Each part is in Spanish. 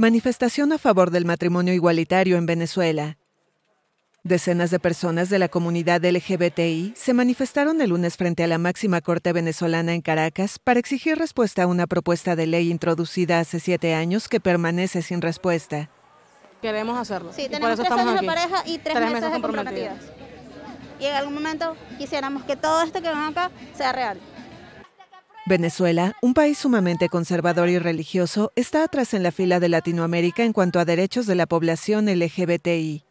Manifestación a favor del matrimonio igualitario en Venezuela. Decenas de personas de la comunidad LGBTI se manifestaron el lunes frente a la máxima corte venezolana en Caracas para exigir respuesta a una propuesta de ley introducida hace siete años que permanece sin respuesta. Queremos hacerlo. Sí, tenemos tres años de pareja y tres, meses, comprometidas. Y en algún momento quisiéramos que todo esto que ven acá sea real. Venezuela, un país sumamente conservador y religioso, está atrás en la fila de Latinoamérica en cuanto a derechos de la población LGBTI.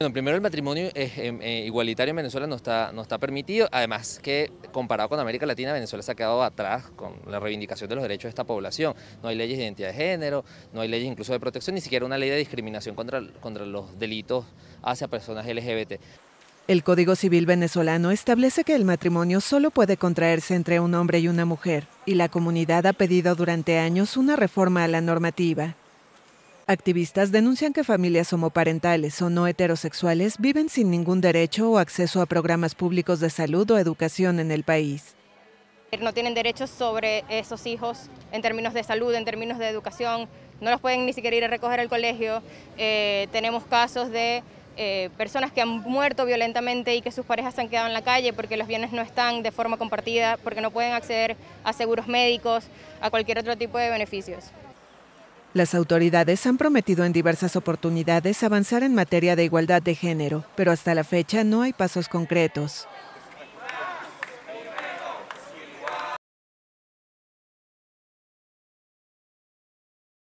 Bueno, primero el matrimonio em, eh, igualitario en Venezuela no está, no está permitido, además que comparado con América Latina, Venezuela se ha quedado atrás con la reivindicación de los derechos de esta población. No hay leyes de identidad de género, no hay leyes incluso de protección, ni siquiera una ley de discriminación contra, contra los delitos hacia personas LGBT. El Código Civil venezolano establece que el matrimonio solo puede contraerse entre un hombre y una mujer, y la comunidad ha pedido durante años una reforma a la normativa. Activistas denuncian que familias homoparentales o no heterosexuales viven sin ningún derecho o acceso a programas públicos de salud o educación en el país. No tienen derechos sobre esos hijos en términos de salud, en términos de educación, no los pueden ni siquiera ir a recoger al colegio. Eh, tenemos casos de eh, personas que han muerto violentamente y que sus parejas se han quedado en la calle porque los bienes no están de forma compartida, porque no pueden acceder a seguros médicos, a cualquier otro tipo de beneficios. Las autoridades han prometido en diversas oportunidades avanzar en materia de igualdad de género, pero hasta la fecha no hay pasos concretos.